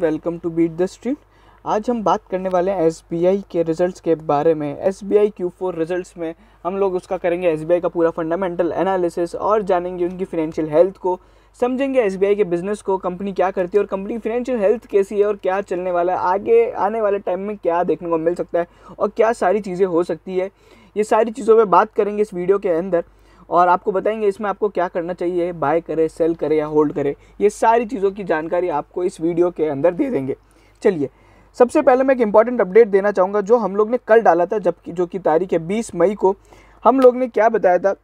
welcome to beat the street आज हम बात करने वाले हैं एस के रिजल्ट्स के बारे में S B I Q four results में हम लोग उसका करेंगे एस का पूरा फंडामेंटल एनालिसिस और जानेंगे उनकी फाइनेंशियल हेल्थ को समझेंगे एस के बिज़नेस को कंपनी क्या करती है और कंपनी फाइनेंशियल हेल्थ कैसी है और क्या चलने वाला है आगे आने वाले टाइम में क्या देखने को मिल सकता है और क्या सारी चीज़ें हो सकती है ये सारी चीज़ों पर बात करेंगे इस वीडियो के अंदर और आपको बताएंगे इसमें आपको क्या करना चाहिए बाय करें सेल करें या होल्ड करें ये सारी चीज़ों की जानकारी आपको इस वीडियो के अंदर दे देंगे चलिए सबसे पहले मैं एक इम्पॉर्टेंट अपडेट देना चाहूँगा जो हम लोग ने कल डाला था जबकि जो कि तारीख है बीस मई को हम लोग ने क्या बताया था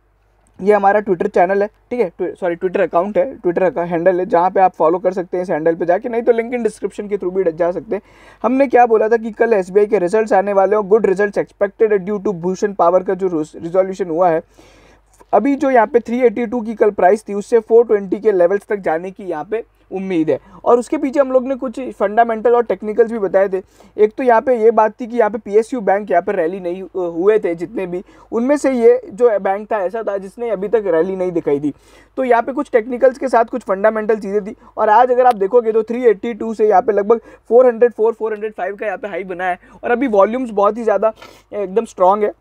ये हमारा ट्विटर चैनल है ठीक है सॉरी ट्विटर अकाउंट है ट्विटर का हैंडल है जहाँ पे आप फॉलो कर सकते हैं इस हैंडल पे जाके नहीं तो लिंक इन डिस्क्रिप्शन के थ्रू भी जा सकते हैं हमने क्या बोला था कि कल एस के रिजल्ट्स आने वाले हैं गुड रिजल्ट्स एक्सपेक्टेड है ड्यू टू भूषण पावर का जो रिजोल्यूशन हुआ है अभी जो यहाँ पे 382 की कल प्राइस थी उससे 420 के लेवल्स तक जाने की यहाँ पे उम्मीद है और उसके पीछे हम लोग ने कुछ फंडामेंटल और टेक्निकल्स भी बताए थे एक तो यहाँ पे ये बात थी कि यहाँ पे पीएसयू बैंक यहाँ पे रैली नहीं हुए थे जितने भी उनमें से ये जो बैंक था ऐसा था जिसने अभी तक रैली नहीं दिखाई थी तो यहाँ पे कुछ टेक्निकल्स के साथ कुछ फंडामेंटल चीज़ें थी और आज अगर आप देखोगे तो थ्री से यहाँ पर लगभग फोर हंड्रेड का यहाँ पर हाई बना है और अभी वॉल्यूम्स बहुत ही ज़्यादा एकदम स्ट्रॉन्ग है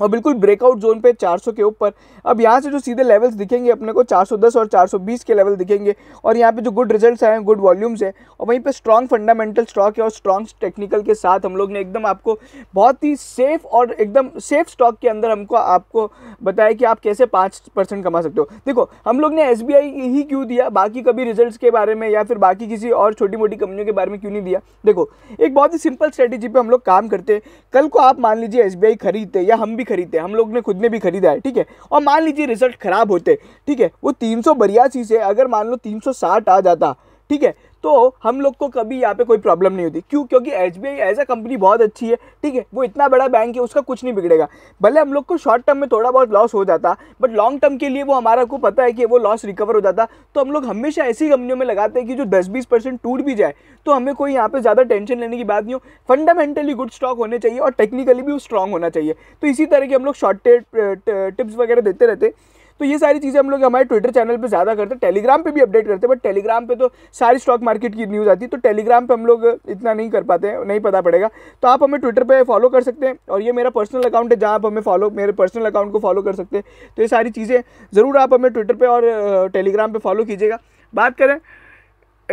और बिल्कुल ब्रेकआउट जोन पे 400 के ऊपर अब यहाँ से जो सीधे लेवल्स दिखेंगे अपने को 410 और 420 के लेवल दिखेंगे और यहाँ पे जो गुड रिजल्ट्स हैं गुड वॉल्यूम्स हैं और वहीं पे स्ट्रॉन्ग फंडामेंटल स्टॉक है और स्ट्रॉन्ग टेक्निकल के साथ हम लोग ने एकदम आपको बहुत ही सेफ और एकदम सेफ स्टॉक के अंदर हमको आपको बताया कि आप कैसे पाँच कमा सकते हो देखो हम लोग ने एस ही क्यों दिया बाकी कभी रिजल्ट के बारे में या फिर बाकी किसी और छोटी मोटी कंपनियों के बारे में क्यों नहीं दिया देखो एक बहुत ही सिंपल स्ट्रेटेजी पर हम लोग काम करते हैं कल को आप मान लीजिए एस खरीदते या हम भी भी खरीदते हैं हम लोग ने खुद ने भी खरीदा है ठीक है और मान लीजिए रिजल्ट ख़राब होते ठीक है वो तीन सौ बरियासी से अगर मान लो तीन सौ साठ आ जाता ठीक है तो हम लोग को कभी यहाँ पे कोई प्रॉब्लम नहीं होती क्यों क्योंकि H B I as a company बहुत अच्छी है ठीक है वो इतना बड़ा बैंक है उसका कुछ नहीं बिगड़ेगा भले हम लोग को शॉर्ट टर्म में थोड़ा बहुत लॉस हो जाता बट लॉन्ग टर्म के लिए वो हमारा को पता है कि वो लॉस रिकवर हो जाता तो हम लोग हमेशा ऐसी कंपनियों में लगाते हैं कि जो दस बीस परसेंट टूट भी जाए तो हमें कोई यहाँ पर ज़्यादा टेंशन लेने की बात नहीं हो फंडामेंटली गुड स्टॉक होने चाहिए और टेक्निकली भी वो स्ट्रॉन्ग होना चाहिए तो इसी तरह के हम लोग शॉर्ट टिप्स वगैरह देते रहते तो ये सारी चीज़ें हम लोग हमारे ट्विटर चैनल पर ज़्यादा करते हैं टेलीग्राम पर भी अपडेट करते हैं बट टेलीग्राम पर तो सारी स्टॉक मार्केट की न्यूज़ आती है तो टेलीग्राम पर हम लोग इतना नहीं कर पाते हैं नहीं पता पड़ेगा तो आप हमें ट्विटर पर फॉलो कर सकते हैं और ये मेरा पर्सनल अकाउंट है जहाँ आप हमें फॉलो मेरे पर्सनल अकाउंट को फॉलो कर सकते हैं तो ये सारी चीज़ें ज़रूर आप हमें ट्विटर पर और टेलीग्राम पर फॉलो कीजिएगा बात करें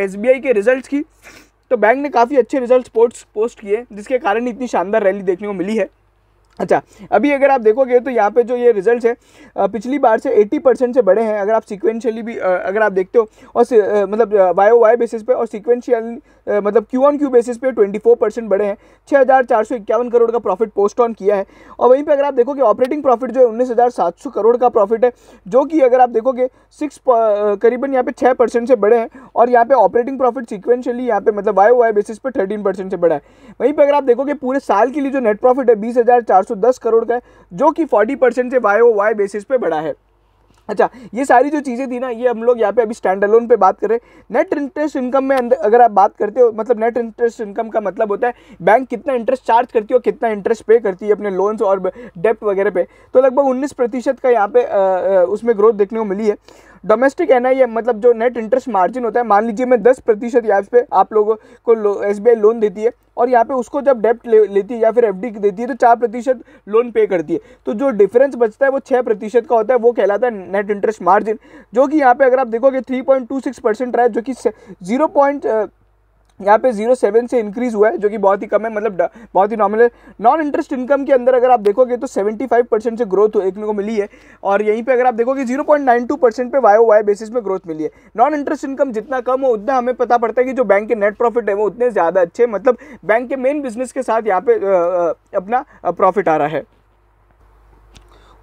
एस के रिजल्ट की तो बैंक ने काफ़ी अच्छे रिजल्ट पोस्ट पोस्ट किए जिसके कारण इतनी शानदार रैली देखने को मिली है अच्छा अभी अगर आप देखोगे तो यहाँ पे जो ये रिजल्ट्स है पिछली बार से 80 परसेंट से बड़े हैं अगर आप सिक्वेंशियली भी अगर आप देखते हो और मतलब वाई ओ वाई बेसिस पे और सिक्वेंशियल मतलब क्यू ऑन क्यू बेसिस पे 24 परसेंट बड़े हैं छः करोड़ का प्रॉफिट पोस्ट ऑन किया है और वहीं पर अगर आप देखोगे ऑपरेटिंग प्रॉफिट जो है उन्नीस करोड़ का प्रॉफिट है जो कि अगर आप देखोगे सिक्स करीबन यहाँ पे छः से बड़े हैं और यहाँ पे ऑपरेटिंग प्रॉफिट सिक्वेंशियली यहाँ पे मतलब वाई ओ वाई बेसिस पर थर्टीन से बड़ा है वहीं पर अगर आप देखोगे पूरे साल के लिए जो नेट प्रॉफिट है बीस 410 करोड़ का है जो कि 40 परसेंट से वाई ओ वाई बेसिस पे बढ़ा है अच्छा ये सारी जो चीज़ें थी ना ये हम लोग यहाँ पे अभी स्टैंड अलोन पे बात करें नेट इंटरेस्ट इनकम में अगर आप बात करते हो मतलब नेट इंटरेस्ट इनकम का मतलब होता है बैंक कितना इंटरेस्ट चार्ज करती है और कितना इंटरेस्ट पे करती है अपने लोन्स और डेप्ट वगैरह पे तो लगभग 19 प्रतिशत का यहाँ पे आ, आ, उसमें ग्रोथ देखने को मिली है डोमेस्टिक एन मतलब जो नेट इंटरेस्ट मार्जिन होता है मान लीजिए मैं दस प्रतिशत यहाँ पे आप लोगों को एस लो, आई लोन देती है और यहाँ पे उसको जब डेप्ट ले, लेती है या फिर एफ देती है तो चार प्रतिशत लोन पे करती है तो जो डिफरेंस बचता है वो छः प्रतिशत का होता है वो कहलाता है नेट इंटरेस्ट मार्जिन जो कि यहाँ पे अगर आप देखोगे three point two six percent रहा है जो कि जीरो पॉइंट यहाँ पे जीरो सेवन से इंक्रीज़ हुआ है जो कि बहुत ही कम है मतलब बहुत ही नॉर्मल है नॉन इंटरेस्ट इनकम के अंदर अगर आप देखोगे तो सेवेंटी फाइव परसेंट से ग्रोथ देखने को मिली है और यहीं पे अगर आप देखोगे zero point nine two percent पर वाई वाई बेसिस में ग्रोथ मिली है नॉन इंटरेस्ट इनकम जितना कम हो उतना हमें पता पड़ता है कि जो बैंक के नेट प्रॉफिट है वो उतने ज़्यादा अच्छे मतलब बैंक के मेन बिजनेस के साथ यहाँ पे अपना प्रॉफिट आ रहा है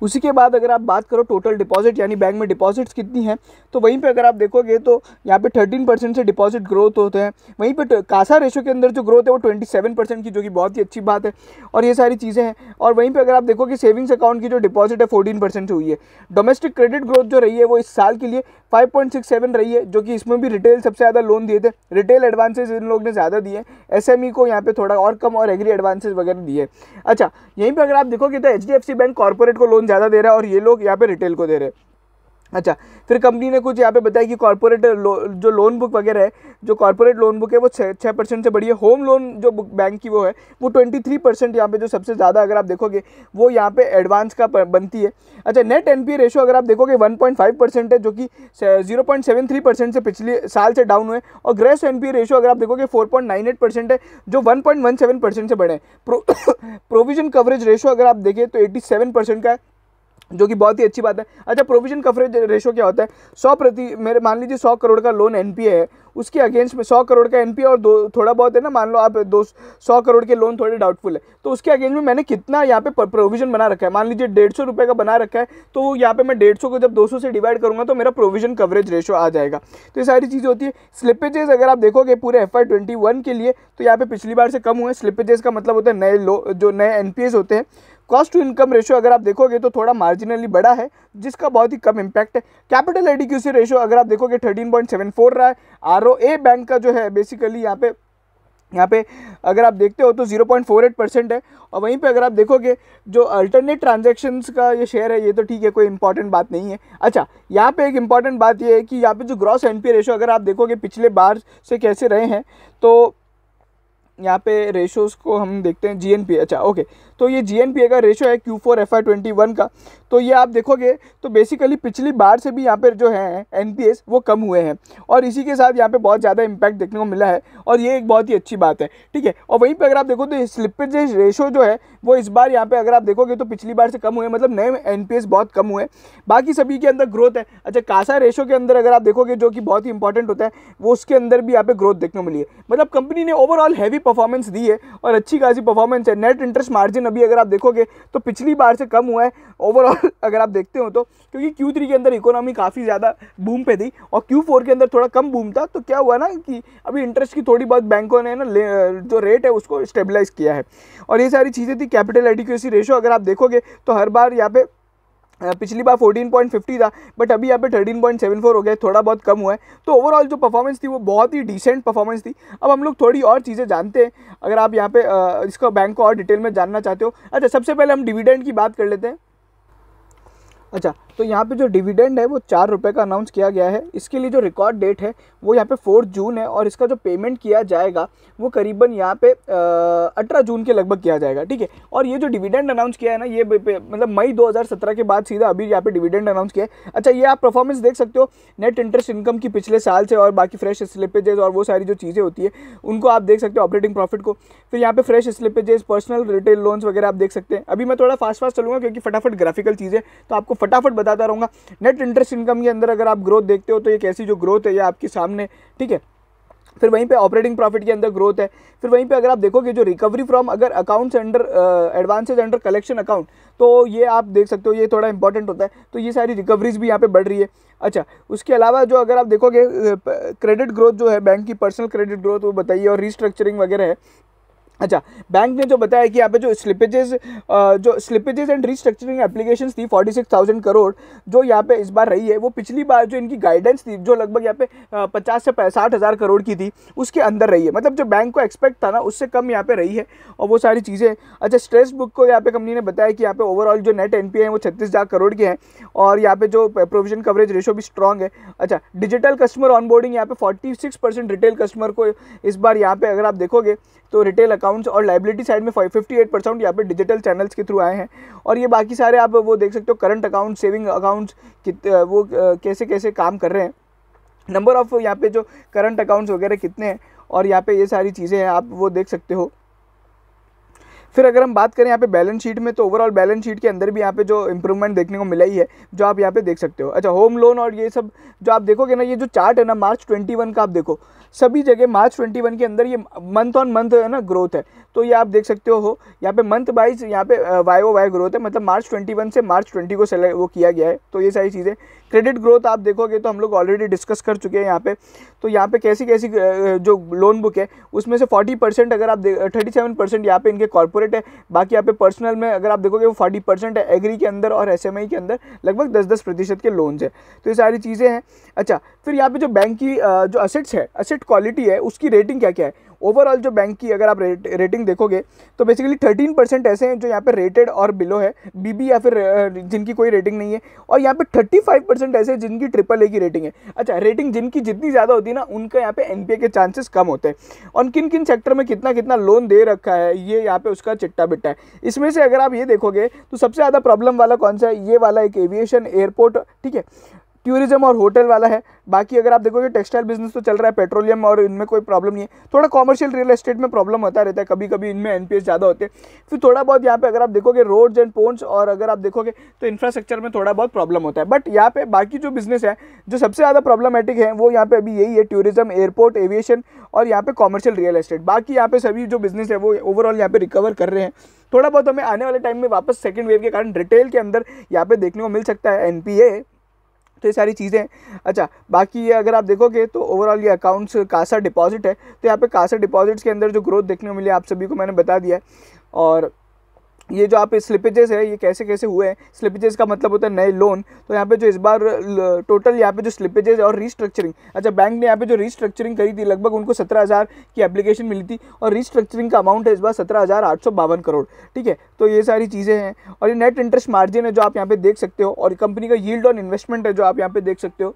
उसी के बाद अगर आप बात करो टोटल डिपॉजिट यानी बैंक में डिपॉजिट्स कितनी हैं तो वहीं पे अगर आप देखोगे तो यहाँ पे 13 परसेंट से डिपॉजिट ग्रोथ होते हैं वहीं पे कासा रेशो तो के अंदर जो ग्रोथ है वो 27 परसेंट की जो कि बहुत ही अच्छी बात है और ये सारी चीज़ें हैं और वहीं पर अगर आप देखोगे सेविंग्स अकाउंट की जो डिपॉजिट है फोर्टीन परसेंट हुई है डोमेस्टिक क्रेडिट ग्रोथ जो रही है वो इस साल के लिए 5.67 रही है जो कि इसमें भी रिटेल सबसे ज़्यादा लोन दिए थे रिटेल एडवांसेस इन लोग ने ज़्यादा दिए एसएमई e को यहाँ पे थोड़ा और कम और एग्री एडवांसेस वगैरह दिए अच्छा यहीं पर अगर आप देखोगे तो एच बैंक कॉर्पोरेट को लोन ज़्यादा दे रहा है और ये लोग यहाँ पर रिटेल को दे रहे हैं अच्छा फिर कंपनी ने कुछ यहाँ पे बताया कि कॉर्पोरेट लो, जो लोन बुक वगैरह है जो कॉर्पोरेट लोन बुक है वो छः छः परसेंट से बढ़ी है होम लोन जो बुक बैंक की वो है वो ट्वेंटी थ्री परसेंट यहाँ पर जो सबसे ज़्यादा अगर आप देखोगे वो यहाँ पे एडवांस का बनती है अच्छा नेट एन रेशो अगर आप देखोगे वन पॉइंट फाइव परसेंट है जो कि zero point seven three percent से पिछले साल से डाउन हुए और ग्रेस एन रेशो अगर आप देखोगे four point nine eight percent है जो one point one seven percent से बढ़े प्रोविजन कवरेज रेशो अगर आप देखें तो एट्टी सेवन परसेंट का है जो कि बहुत ही अच्छी बात है अच्छा प्रोविजन कवरेज रेशो क्या होता है सौ प्रति मेरे मान लीजिए सौ करोड़ का लोन एन है उसके अगेंस्ट में सौ करोड़ का एन और दो थोड़ा बहुत है ना मान लो आप दो सौ करोड़ के लोन थोड़े डाउटफुल है तो उसके अगेंस्ट में मैंने कितना यहाँ पे प्रोविजन बना रखा है मान लीजिए डेढ़ सौ रुपये का बना रखा है तो यहाँ पर मैं डेढ़ सौ को जब दो सौ से डिवाइड करूँगा तो मेरा प्रोविजन कवरेज रेशो आ जाएगा तो ये सारी चीज़ें होती है स्लिपेजेस अगर आप देखोगे पूरे एफ आई के लिए तो यहाँ पर पिछली बार से कम हुए स्लिपेजेस का मतलब होता है नए लो जो नए एन होते हैं कॉस्ट टू इनकम रेशियो अगर आप देखोगे तो थोड़ा मार्जिनली बड़ा है जिसका बहुत ही कम इम्पैक्ट है कैपिटल एडिक्यूसी रेशियो अगर आप देखोगे थर्टीन पॉइंट सेवन फोर रहा है आर बैंक का जो है बेसिकली यहाँ पे यहाँ पे अगर आप देखते हो तो 0.48 परसेंट है और वहीं पे अगर आप देखोगे जो अल्टरनेट ट्रांजेक्शन का ये शेयर है ये तो ठीक है कोई इंपॉर्टेंट बात नहीं है अच्छा यहाँ पे एक इंपॉर्टेंट बात ये है कि यहाँ पे जो ग्रॉस एनपी रेशो अगर आप देखोगे पिछले बार से कैसे रहे हैं तो यहाँ पे रेशोज़ को हम देखते हैं जी एन पी अच्छा ओके तो ये जी एन पी का रेशो है Q four F I twenty one का तो ये आप देखोगे तो बेसिकली पिछली बार से भी यहाँ पर जो है एन पी एस वो कम हुए हैं और इसी के साथ यहाँ पे बहुत ज़्यादा इम्पैक्ट देखने को मिला है और ये एक बहुत ही अच्छी बात है ठीक है और वहीं पर अगर आप देखो तो स्लिपेज रेशो जो है वो इस बार यहाँ पर अगर आप देखोगे तो पिछली बार से कम हुए मतलब नए एन पी एस बहुत कम हुए बाकी सभी के अंदर ग्रोथ है अच्छा कासा रेशो के अंदर अगर आप देखोगे जो कि बहुत ही इंपॉर्टेंट होता है वो उसके अंदर भी यहाँ पर ग्रोथ देखने को मिली है मतलब कंपनी ने ओवरऑल हैवी परफॉर्मेंस दी है और अच्छी खासी परफॉर्मेंस है नेट इंटरेस्ट मार्जिन अभी अगर आप देखोगे तो पिछली बार से कम हुआ है ओवरऑल अगर आप देखते हो तो क्योंकि क्यू के अंदर इकोनॉमी काफ़ी ज़्यादा बूम पे थी और क्यू के अंदर थोड़ा कम बूम था तो क्या हुआ ना कि अभी इंटरेस्ट की थोड़ी बहुत बैंकों ने ना जो रेट है उसको स्टेबलाइज़ किया है और ये सारी चीज़ें थी कैपिटल एडिक्यूसी रेशो अगर आप देखोगे तो हर बार यहाँ पे पिछली बार 14.50 था बट अभी यहाँ पे 13.74 हो गया थोड़ा बहुत कम हुआ है तो ओवरऑल जो परफॉर्मेंस थी वो बहुत ही डिसेंट परफॉर्मेंस थी अब हम लोग थोड़ी और चीज़ें जानते हैं अगर आप यहाँ पे इसको बैंक को और डिटेल में जानना चाहते हो अच्छा सबसे पहले हम डिविडेंड की बात कर लेते हैं अच्छा तो यहाँ पे जो डिविडेंड है वो चार रुपये का अनाउंस किया गया है इसके लिए जो रिकॉर्ड डेट है वो यहाँ पे फोर्थ जून है और इसका जो पेमेंट किया जाएगा वो करीबन यहाँ पे अठारह जून के लगभग किया जाएगा ठीक है और ये जो डिविडेंड अनाउंस किया है ना ये मतलब मई 2017 के बाद सीधा अभी यहाँ पे डिविडेंड अनाउंस किया है अच्छा ये आप परफॉर्मेंस देख सकते हो नेट इंटरेस्ट इनकम की पिछले साल से और बाकी फ्रेश स्लिपेजेज और वो सारी जो चीज़ें होती है उनको आप देख सकते हो ऑपरेटिंग प्रॉफिट को फिर यहाँ पे fresh slippages personal retail loans वगैरह आप देख सकते हैं अभी मैं थोड़ा फास्ट फास्ट चलूँगा क्योंकि फटाफट ग्राफिकल चीज़ें तो आपको फटाफट बताता रहूँगा नेट इंटरेस्ट इनकम के अंदर अगर आप ग्रोथ देखते हो तो ये कैसी जो ग्रोथ है ये आपके सामने ठीक है फिर वहीं पे ऑपरेटिंग प्रॉफिट के अंदर ग्रोथ है फिर वहीं पे अगर आप देखोगे जो रिकवरी फ्रॉम अगर accounts under advances under collection account तो ये आप देख सकते हो ये थोड़ा इंपॉर्टेंट होता है तो ये सारी रिकवरीज भी यहाँ पे बढ़ रही है अच्छा उसके अलावा जो अगर आप देखोगे क्रेडिट uh, ग्रोथ जो है बैंक की पर्सनल क्रेडिट ग्रोथ वो बताइए और रीस्ट्रक्चरिंग वगैरह है अच्छा बैंक ने जो बताया कि यहाँ पे जो स्लिपेजेस जो स्लिपेजेस एंड रीस्ट्रक्चरिंग एप्लीकेशन थी 46,000 करोड़ जो यहाँ पे इस बार रही है वो पिछली बार जो इनकी गाइडेंस थी जो लगभग यहाँ पे 50 से साठ हज़ार करोड़ की थी उसके अंदर रही है मतलब जो बैंक को एक्सपेक्ट था ना उससे कम यहाँ पे रही है और वो सारी चीज़ें अच्छा स्ट्रेस बुक को यहाँ पे कंपनी ने बताया कि यहाँ पे ओवरऑल जो नेट एन है वो छत्तीस हज़ार करोड़ के हैं और यहाँ पे जो प्रोविजन कवरेज रेशो भी स्ट्रॉन्ग है अच्छा डिजिटल कस्टमर ऑनबोर्डिंग यहाँ पे फोर्टी रिटेल कस्टमर को इस बार यहाँ पर अगर आप देखोगे तो रिटेल अकाउंट अकाउंट्स और लाइबिलिटी साइड में फिफ्टी एट परसेंट यहाँ पर डिजिटल चैनल्स के थ्रू आए हैं और ये बाकी सारे आप वो देख सकते हो करंट अकाउंट सेविंग अकाउंट्स वो कैसे कैसे काम कर रहे हैं नंबर ऑफ़ यहाँ पे जो करंट अकाउंट्स वगैरह कितने हैं और यहाँ पे ये सारी चीज़ें हैं आप वो देख सकते हो फिर अगर हम बात करें यहाँ पे बैलेंस शीट में तो ओवरऑल बैलेंस शीट के अंदर भी यहाँ पे जो इंप्रूवमेंट देखने को मिला ही है जो आप यहाँ पे देख सकते हो अच्छा होम लोन और ये सब जो आप देखोगे ना ये जो चार्ट है ना मार्च 21 का आप देखो सभी जगह मार्च 21 के अंदर ये मंथ ऑन मंथ है ना ग्रोथ है तो ये आप देख सकते हो यहाँ पे मंथ वाइज यहाँ पे वाई ओ वाई ग्रोथ है मतलब मार्च 21 से मार्च 20 को सेलेक्ट वो किया गया है तो ये सारी चीज़ें क्रेडिट ग्रोथ आप देखोगे तो हम लोग ऑलरेडी डिस्कस कर चुके हैं यहाँ पे तो यहाँ पे कैसी कैसी जो लोन बुक है उसमें से 40 परसेंट अगर आप थर्टी सेवन परसेंट यहाँ पे इनके कॉर्पोरेट है बाकी यहाँ पे पर्सनल में अगर आप देखोगे वो 40 परसेंट है एग्री के अंदर और एस के अंदर लगभग दस दस प्रतिशत के लोन्स है तो ये सारी चीज़ें हैं अच्छा फिर यहाँ पर जो बैंक की जो असेट्स है असेट क्वालिटी है उसकी रेटिंग क्या क्या है ओवरऑल जो बैंक की अगर आप रेट, रेटिंग देखोगे तो बेसिकली थर्टीन परसेंट ऐसे हैं जो यहाँ पर रेटेड और बिलो है बीबी या फिर जिनकी कोई रेटिंग नहीं है और यहाँ पे थर्टी फाइव परसेंट ऐसे जिनकी ट्रिपल ए की रेटिंग है अच्छा रेटिंग जिनकी जितनी ज़्यादा होती है ना उनका यहाँ पे एन के चांसेस कम होते हैं और किन किन सेक्टर में कितना कितना लोन दे रखा है ये यहाँ पे उसका चिट्टा बिट्टा है इसमें से अगर आप ये देखोगे तो सबसे ज़्यादा प्रॉब्लम वाला कौन सा है ये वाला एक एविएशन एयरपोर्ट ठीक है टूरिज्म और होटल वाला है बाकी अगर आप देखोगे टेक्सटाइल बिजनेस तो चल रहा है पेट्रोलियम और इनमें कोई प्रॉब्लम नहीं है थोड़ा कॉमर्शियल रियल एस्टेट में प्रॉब्लम होता रहता है कभी कभी इनमें एन ज़्यादा होते हैं फिर थोड़ा बहुत यहाँ पे अगर आप देखोगे रोड्स एंड पोन्स और अगर आप देखोगे तो इंफ्रास्ट्रक्चर में थोड़ा बहुत प्रॉब्लम होता है बट यहाँ पे बाकी जो बिजनेस है जो सबसे ज़्यादा प्रॉब्लमेटिक है वो यहाँ पे अभी यही है टूरिज्म एयरपोर्ट एविएशन और यहाँ पे कॉमर्शियल रियल एस्टेट बाकी यहाँ पे सभी जो बिजनेस है वो ओवरऑल यहाँ पे रिकवर कर रहे हैं थोड़ा बहुत हमें आने वाले टाइम में वापस सेकेंड वेव के कारण रिटेल के अंदर यहाँ पे देखने को मिल सकता है एन तो ये सारी चीज़ें अच्छा बाकी ये अगर आप देखोगे तो ओवरऑल ये अकाउंट्स कासा डिपॉजिट है तो यहाँ पे कासा डिपॉजिट्स के अंदर जो ग्रोथ देखने को मिली आप सभी को मैंने बता दिया और ये जो आप स्लिपेजेस है ये कैसे कैसे हुए हैं स्लिपेजेस का मतलब होता है नए लोन तो यहाँ पे जो इस बार टोटल यहाँ पे जो स्लिपेजेस और रीस्ट्रक्चरिंग अच्छा बैंक ने यहाँ पे जो रीस्ट्रक्चरिंग करी थी लगभग उनको सत्रह हज़ार की एप्लीकेशन मिली थी और रीस्ट्रक्चरिंग का अमाउंट है इस बार सत्रह हज़ार आठ सौ बावन करोड़ ठीक है तो ये सारी चीज़ें हैं और ये नेट इंटरेस्ट मार्जिन है जो आप यहाँ पे देख सकते हो और कंपनी का यील्ड ऑन इन्वेस्टमेंट है जो आप यहाँ पे देख सकते हो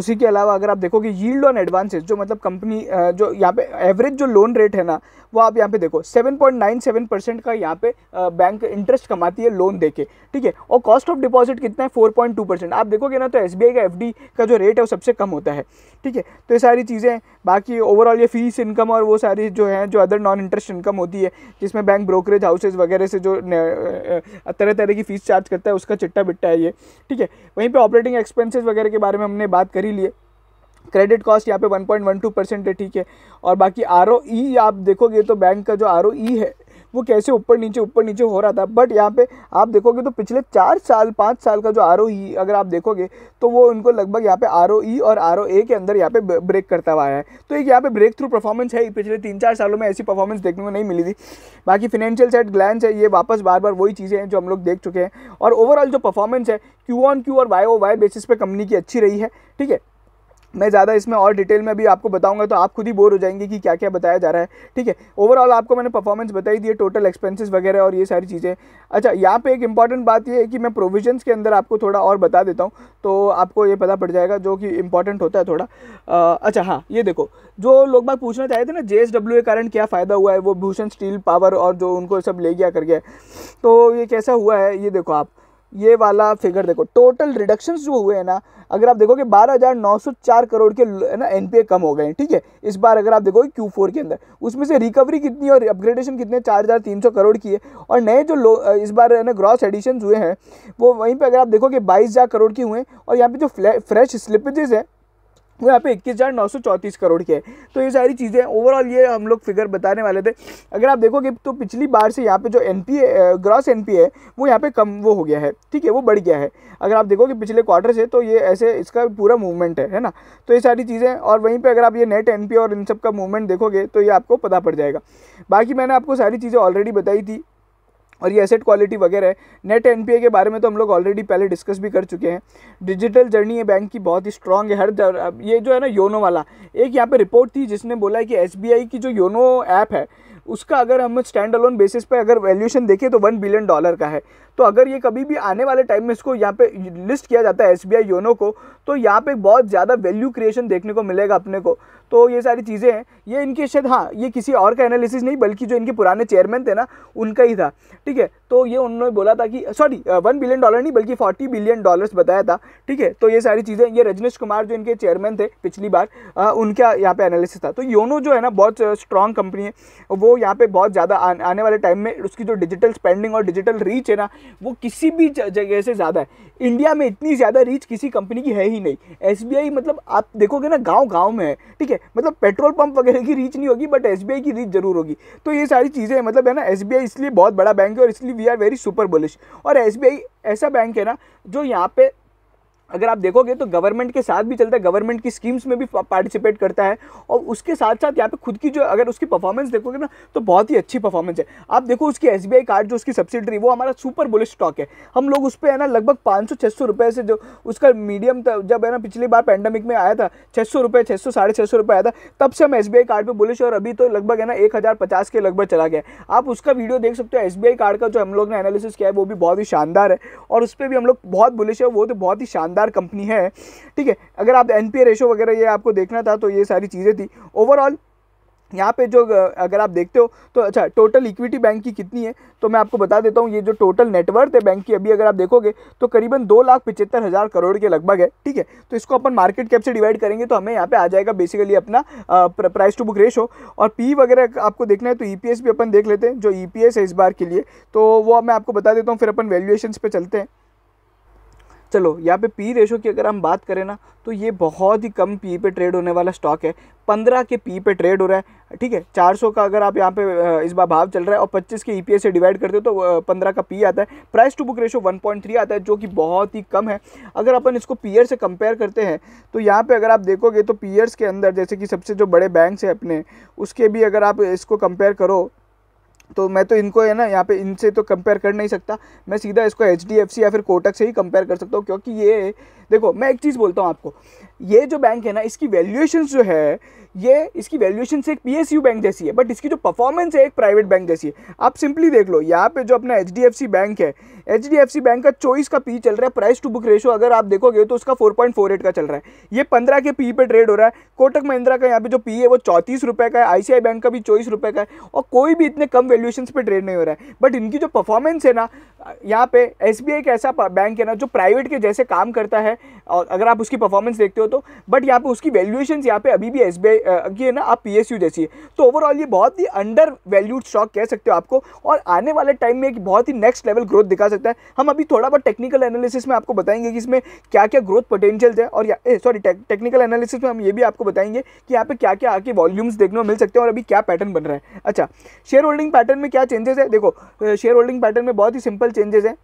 उसी के अलावा अगर आप देखोगे यील्ड ऑन एडवांसेस जो मतलब कंपनी जो यहाँ पे एवरेज जो लोन रेट है ना वो आप यहाँ पे देखो 7.97 परसेंट का यहाँ पे बैंक इंटरेस्ट कमाती है लोन दे के ठीक है और कॉस्ट ऑफ डिपॉजिट कितना है 4.2 परसेंट आप देखोगे ना तो एस का एफ का जो रेट है वो सबसे कम होता है ठीक है तो ये सारी चीज़ें बाकी ओवरऑल ये फीस इनकम और वो सारी जो है जो अदर नॉन इंटरेस्ट इनकम होती है जिसमें बैंक ब्रोकरेज हाउसेज वगैरह से जो तरह तरह की फ़ीस चार्ज करता है उसका चिट्टा बिट्टा है ये ठीक है वहीं पर ऑपरेटिंग एक्सपेंसिस वगैरह के बारे में हमने बात करी लिए क्रेडिट कॉस्ट यहाँ पे 1.12 परसेंट है ठीक है और बाकी आर आप देखोगे तो बैंक का जो आर है वो कैसे ऊपर नीचे ऊपर नीचे हो रहा था बट यहाँ पे आप देखोगे तो पिछले चार साल पाँच साल का जो आर अगर आप देखोगे तो वो उनको लगभग यहाँ पे आर और आर के अंदर यहाँ पे ब्रेक करता हुआ है तो एक यहाँ पे ब्रेक थ्रू परफॉर्मेंस है पिछले तीन चार सालों में ऐसी परफॉर्मेंस देखने को नहीं मिली थी बाकी फिनेंशियल सेट ग्लैंस है ये वापस बार बार वही चीज़ें हैं जो हम लोग देख चुके हैं और ओवरऑल जो परफॉर्मेंस है क्यू ऑन क्यू और वाई ओ वाई बेसिस पे कंपनी की अच्छी रही है ठीक है मैं ज़्यादा इसमें और डिटेल में भी आपको बताऊंगा तो आप खुद ही बोर हो जाएंगे कि क्या क्या बताया जा रहा है ठीक है ओवरऑल आपको मैंने परफॉर्मेंस बताई दी है टोटल एक्सपेंसेस वगैरह और ये सारी चीज़ें अच्छा यहाँ पे एक इंपॉर्टेंट बात ये है कि मैं प्रोविजंस के अंदर आपको थोड़ा और बता देता हूँ तो आपको ये पता पड़ जाएगा जो कि इंपॉर्टेंट होता है थोड़ा आ, अच्छा हाँ ये देखो जो लोग बात पूछना चाहते थे ना जे के कारण क्या फ़ायदा हुआ है वो भूषण स्टील पावर और जो उनको सब ले गया कर गया तो ये कैसा हुआ है ये देखो आप ये वाला फिगर देखो टोटल रिडक्शंस जो हुए हैं ना अगर आप देखोगे 12,904 करोड़ के ना एनपीए कम हो गए हैं ठीक है इस बार अगर आप देखोगे क्यू फोर के अंदर उसमें से रिकवरी कितनी और अपग्रेडेशन कितने 4,300 करोड़ की है और नए जो लो इस बार है ना ग्रॉस एडिशन हुए हैं वो वहीं पर अगर आप देखोगे बाईस करोड़ के हुए हैं और यहाँ पर जो फ्रेश स्लिपेजेस हैं वो यहाँ पे इक्कीस हज़ार नौ सौ चौंतीस करोड़ की है तो ये सारी चीज़ें ओवरऑल ये हम लोग फिगर बताने वाले थे अगर आप देखोगे तो पिछली बार से यहाँ पे जो N P gross N P है वो यहाँ पे कम वो हो गया है ठीक है वो बढ़ गया है अगर आप देखोगे पिछले क्वार्टर से तो ये ऐसे इसका पूरा मूवमेंट है है ना तो ये सारी चीज़ें और वहीं पर अगर आप ये नेट एन और इन सब का मूवमेंट देखोगे तो ये आपको पता पड़ जाएगा बाकी मैंने आपको सारी चीज़ें ऑलरेडी बताई थी और ये एसेट क्वालिटी वगैरह है नेट एनपीए के बारे में तो हम लोग ऑलरेडी पहले डिस्कस भी कर चुके हैं डिजिटल जर्नी ये बैंक की बहुत ही स्ट्रांग है हर ये जो है ना योनो वाला एक यहाँ पे रिपोर्ट थी जिसने बोला है कि एस की जो योनो ऐप है उसका अगर हम स्टैंड अलोन बेसिस पे अगर वैल्यूएशन देखें तो वन बिलियन डॉलर का है तो अगर ये कभी भी आने वाले टाइम में इसको यहाँ पे लिस्ट किया जाता है एस योनो को तो यहाँ पे बहुत ज़्यादा वैल्यू क्रिएशन देखने को मिलेगा अपने को तो ये सारी चीज़ें हैं ये इनके शायद हाँ ये किसी और का एनालिसिस नहीं बल्कि जो इनके पुराने चेयरमैन थे ना उनका ही था ठीक है तो ये उन्होंने बोला था कि सॉरी वन बिलियन डॉलर नहीं बल्कि फोर्टी बिलियन डॉलर्स बताया था ठीक है तो ये सारी चीज़ें ये रजनीश कुमार जो इनके चेयरमैन थे पिछली बार आ, उनका यहाँ पे एनालिसिस था तो योनो जो है ना बहुत स्ट्रॉन्ग कंपनी है वो यहाँ पे बहुत ज़्यादा आने वाले टाइम में उसकी जो डिजिटल स्पेंडिंग और डिजिटल रीच है ना वो किसी भी जगह से ज़्यादा है इंडिया में इतनी ज़्यादा रीच किसी कंपनी की है ही नहीं एस मतलब आप देखोगे ना गाँव गाँव में है ठीक है है मतलब पेट्रोल पंप वगैरह की रीच नहीं होगी बट एस की रीच जरूर होगी तो ये सारी चीज़ें मतलब है ना एस इसलिए बहुत बड़ा बैंक है और इसलिए we are very super bullish और एस ऐसा बैंक है ना जो यहाँ पे अगर आप देखोगे तो गवर्नमेंट के साथ भी चलता है गवर्नमेंट की स्कीम्स में भी पार्टिसिपेट करता है और उसके साथ साथ यहाँ पे खुद की जो अगर उसकी परफॉर्मेंस देखोगे ना तो बहुत ही अच्छी परफॉर्मेंस है आप देखो उसकी एस कार्ड जो उसकी सब्सिडरी वो हमारा सुपर बुलिश स्टॉक है हम लोग उस पर है ना लगभग पाँच सौ छः सौ रुपये से जो उसका मीडियम जब है ना पिछली बार पैंडमिक में आया था छः सौ रुपये छः सौ साढ़े छः सौ रुपये आया था तब से हम एस कार्ड पर बुलिश और अभी तो लगभग है ना एक हज़ार पचास के लगभग चला गया आप उसका वीडियो देख सकते हो एस कार्ड का जो हम लोग ने एनालिसिस किया है वो भी बहुत ही शानदार है और उस पर भी हम लोग बहुत बुलिश है वो तो बहुत ही शानदार शानदार कंपनी है ठीक है अगर आप एन रेशो वगैरह ये आपको देखना था तो ये सारी चीज़ें थी ओवरऑल यहाँ पे जो अगर आप देखते हो तो अच्छा टोटल इक्विटी बैंक की कितनी है तो मैं आपको बता देता हूँ ये जो टोटल नेटवर्थ है बैंक की अभी अगर आप देखोगे तो करीबन दो लाख पिचहत्तर हज़ार करोड़ के लगभग है ठीक है तो इसको अपन मार्केट कैप से डिवाइड करेंगे तो हमें यहाँ पे आ जाएगा बेसिकली अपना प्राइस टू बुक रेशो और पी वगैरह आपको देखना है तो ई e भी अपन देख लेते हैं जो ई e है इस बार के लिए तो वो मैं आपको बता देता हूँ फिर अपन वैल्यूएशन पर चलते हैं चलो यहाँ पे पी रेशो की अगर हम बात करें ना तो ये बहुत ही कम पी पे ट्रेड होने वाला स्टॉक है पंद्रह के पी पे ट्रेड हो रहा है ठीक है चार सौ का अगर आप यहाँ पे इस बार भाव चल रहा है और पच्चीस के ईपीएस e से डिवाइड करते हो तो पंद्रह का पी आता है price to book ratio one point three आता है जो कि बहुत ही कम है अगर अपन इसको पीयर से कंपेयर करते हैं तो यहाँ पर अगर आप देखोगे तो पीयर्स के अंदर जैसे कि सबसे जो बड़े बैंक्स हैं अपने उसके भी अगर आप इसको कंपेयर करो तो मैं तो इनको है ना यहाँ पे इनसे तो कंपेयर कर नहीं सकता मैं सीधा इसको एच या फिर कोटक से ही कंपेयर कर सकता हूँ क्योंकि ये देखो मैं एक चीज़ बोलता हूँ आपको ये जो बैंक है ना इसकी वैल्यूएशन जो है ये इसकी वैल्यूएशन से एक पीएसयू बैंक जैसी है बट इसकी जो परफॉर्मेंस है एक प्राइवेट बैंक जैसी है आप सिंपली देख लो यहाँ पे जो अपना एच बैंक है एच बैंक का चौबीस का पी चल रहा है प्राइस टू बुक रेशो अगर आप देखोगे तो उसका 4.48 का चल रहा है ये पंद्रह के पी पे ट्रेड हो रहा है कोटक महिंद्रा का यहाँ पे जो पी है वो चौंतीस का है आई बैंक का भी चौबीस रुपये का है और कोई भी इतने कम वैल्यूएशन पर ट्रेड नहीं हो रहा है बट इनकी जो परफॉर्मेंस है ना यहाँ पे एस एक ऐसा बैंक है ना जो प्राइवेट के जैसे काम करता है और अगर आप उसकी परफॉर्मेंस देखते हो हो तो बट यहाँ पे उसकी वैल्यूएशन यहाँ पे अभी भी एस की है ना आप पी जैसी है तो ओवरऑल ये बहुत ही अंडर वैल्यूड स्टॉक कह सकते हो आपको और आने वाले टाइम में एक बहुत ही नेक्स्ट लेवल ग्रोथ दिखा सकता है हम अभी थोड़ा बहुत टेक्निकल एनालिसिस में आपको बताएंगे कि इसमें क्या क्या ग्रोथ पोटेंशियल है और सॉरी टेक्निकल एनालिसिस में हम ये भी आपको बताएंगे कि यहाँ पे क्या क्या आके वॉल्यूम्स देखने को मिल सकते हैं और अभी क्या पैटर्न बन रहा है अच्छा शेयर होल्डिंग पैटर्न में क्या चेंजेस है देखो शेयर होल्डिंग पैटर्न में बहुत ही सिंपल चेंजेस हैं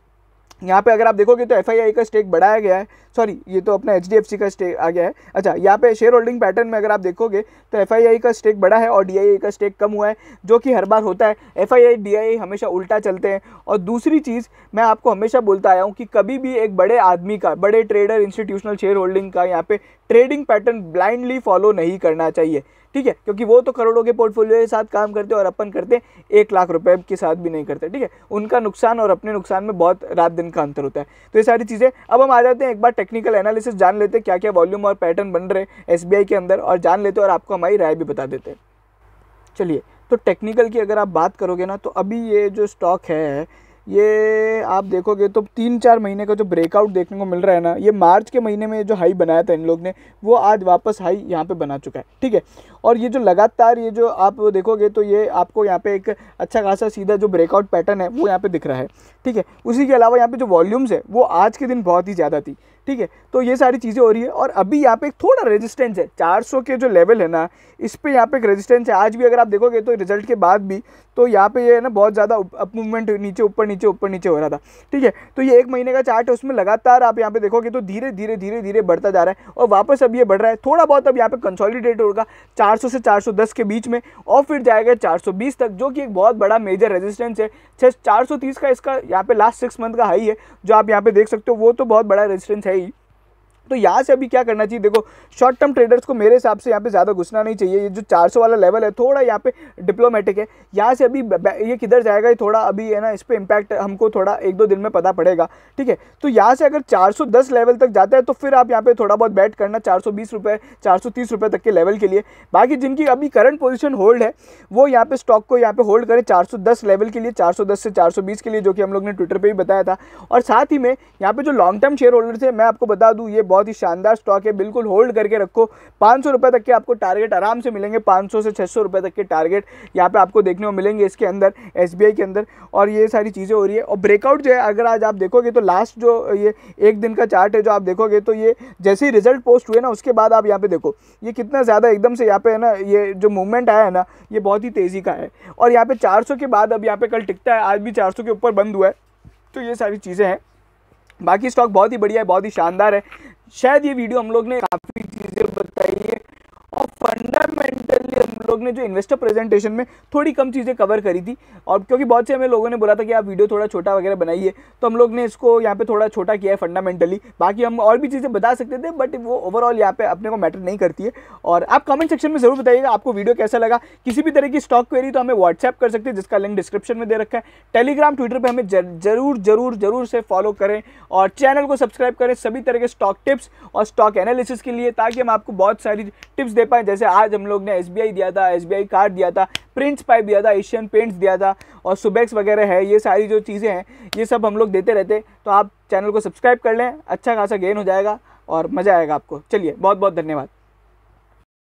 यहाँ पे अगर आप देखोगे तो एफ का स्टेक बढ़ाया गया है सॉरी ये तो अपना एच का स्टेक आ गया है अच्छा यहाँ पे शेयर होल्डिंग पैटर्न में अगर आप देखोगे तो एफ का स्टेक बड़ा है और डी का स्टेक कम हुआ है जो कि हर बार होता है एफ आई हमेशा उल्टा चलते हैं और दूसरी चीज़ मैं आपको हमेशा बोलता आया हूँ कि कभी भी एक बड़े आदमी का बड़े ट्रेडर इंस्टीट्यूशनल शेयर होल्डिंग का यहाँ पे ट्रेडिंग पैटर्न ब्लाइंडली फॉलो नहीं करना चाहिए ठीक है क्योंकि वो तो करोड़ों के पोर्टफोलियो के साथ काम करते हैं और अपन करते हैं एक लाख रुपए के साथ भी नहीं करते ठीक है उनका नुकसान और अपने नुकसान में बहुत रात दिन का अंतर होता है तो ये सारी चीज़ें अब हम आ जाते हैं एक बार टेक्निकल एनालिसिस जान लेते क्या क्या वॉल्यूम और पैटर्न बन रहे एस के अंदर और जान लेते और आपको हमारी राय भी बता देते चलिए तो टेक्निकल की अगर आप बात करोगे ना तो अभी ये जो स्टॉक है ये आप देखोगे तो तीन चार महीने का जो ब्रेकआउट देखने को मिल रहा है ना ये मार्च के महीने में जो हाई बनाया था इन लोग ने वो आज वापस हाई यहाँ पे बना चुका है ठीक है और ये जो लगातार ये जो आप देखोगे तो ये आपको यहाँ पे एक अच्छा खासा सीधा जो ब्रेकआउट पैटर्न है वो यहाँ पे दिख रहा है ठीक है उसी के अलावा यहाँ पे जो वॉल्यूम्स है वो आज के दिन बहुत ही ज़्यादा थी ठीक है तो ये सारी चीज़ें हो रही है और अभी यहाँ पे थोड़ा रेजिस्टेंस है 400 के जो लेवल है ना इस पर यहाँ पे एक रेजिस्टेंस है आज भी अगर आप देखोगे तो रिजल्ट के बाद भी तो यहाँ पे ये है ना बहुत ज़्यादा अप मूवमेंट नीचे ऊपर नीचे ऊपर नीचे हो रहा था ठीक है तो ये एक महीने का चार्ट है उसमें लगातार आप यहाँ पे देखोगे तो धीरे धीरे धीरे धीरे बढ़ता जा रहा है और वापस अब ये बढ़ रहा है थोड़ा बहुत अब यहाँ पे कंसॉलीडेट होगा चार से चार के बीच में और फिर जाएगा चार तक जो कि एक बहुत बड़ा मेजर रजिस्टेंस है छः चार का इसका यहाँ पे लास्ट सिक्स मंथ का हाई है जो आप यहाँ पे देख सकते हो वो तो बहुत बड़ा रजिस्टेंस है तो यहाँ से अभी क्या करना चाहिए देखो शॉर्ट टर्म ट्रेडर्स को मेरे हिसाब से यहाँ पे ज़्यादा घुसना नहीं चाहिए ये जो 400 वाला लेवल है थोड़ा यहाँ पे डिप्लोमेटिक है यहाँ से अभी ये किधर जाएगा ये थोड़ा अभी है ना इस पर इम्पैक्ट हमको थोड़ा एक दो दिन में पता पड़ेगा ठीक है तो यहाँ से अगर चार लेवल तक जाता है तो फिर आप यहाँ पर थोड़ा बहुत बैट करना चार सौ तक के लेवल के लिए बाकी जिनकी अभी करंट पोजिशन होल्ड है वो यहाँ पर स्टॉक को यहाँ पर होल्ड करें चार लेवल के लिए चार से चार के लिए जो कि हम लोग ने ट्विटर पर भी बताया था और साथ ही में यहाँ पर जो लॉन्ग टर्म शेयर होल्डर्स है मैं आपको बता दूँ ये बहुत बहुत ही शानदार स्टॉक है बिल्कुल होल्ड करके रखो पाँच सौ तक के आपको टारगेट आराम से मिलेंगे पाँच से छः सौ तक के टारगेट यहाँ पे आपको देखने को मिलेंगे इसके अंदर एस के अंदर और ये सारी चीज़ें हो रही है और ब्रेकआउट जो है अगर आज आप देखोगे तो लास्ट जो ये एक दिन का चार्ट है जो आप देखोगे तो ये जैसे ही रिजल्ट पोस्ट हुए ना उसके बाद आप यहाँ पे देखो ये कितना ज़्यादा एकदम से यहाँ पे है ना ये जो मूवमेंट आया है ना ये बहुत ही तेज़ी का है और यहाँ पे 400 के बाद अब यहाँ पे कल टिकता है आज भी 400 के ऊपर बंद हुआ है तो ये सारी चीज़ें हैं बाकी स्टॉक बहुत ही बढ़िया है बहुत ही शानदार है शायद ये वीडियो हम लोग ने काफ़ी चीज़ें फंडामेंटली हम लोग ने जो इन्वेस्टर प्रेजेंटेशन में थोड़ी कम चीज़ें कवर करी थी और क्योंकि बहुत से हमें लोगों ने बोला था कि आप वीडियो थोड़ा छोटा वगैरह बनाइए तो हम लोग ने इसको यहाँ पे थोड़ा छोटा किया है फंडामेंटली बाकी हम और भी चीज़ें बता सकते थे बट वो ओवरऑल यहाँ पे अपने को मैटर नहीं करती है और आप कमेंट सेक्शन में ज़रूर बताइएगा आपको वीडियो कैसा लगा किसी भी तरह की स्टॉक क्वेरी तो हमें व्हाट्सएप कर सकते हैं जिसका लिंक डिस्क्रिप्शन में दे रखा है टेलीग्राम ट्विटर पर हमें जरूर जरूर जरूर से फॉलो करें और चैनल को सब्सक्राइब करें सभी तरह के स्टॉक टिप्स और स्टॉक एनालिसिस के लिए ताकि हम आपको बहुत सारी टिप्स दे पाएँ जैसे आज हम लोग ने एस दिया था एस कार्ड दिया था प्रिंट्स पाइप दिया था एशियन पेंट्स दिया था और सुबैक्स वगैरह है ये सारी जो चीज़ें हैं ये सब हम लोग देते रहते तो आप चैनल को सब्सक्राइब कर लें अच्छा खासा गेन हो जाएगा और मज़ा आएगा आपको चलिए बहुत बहुत धन्यवाद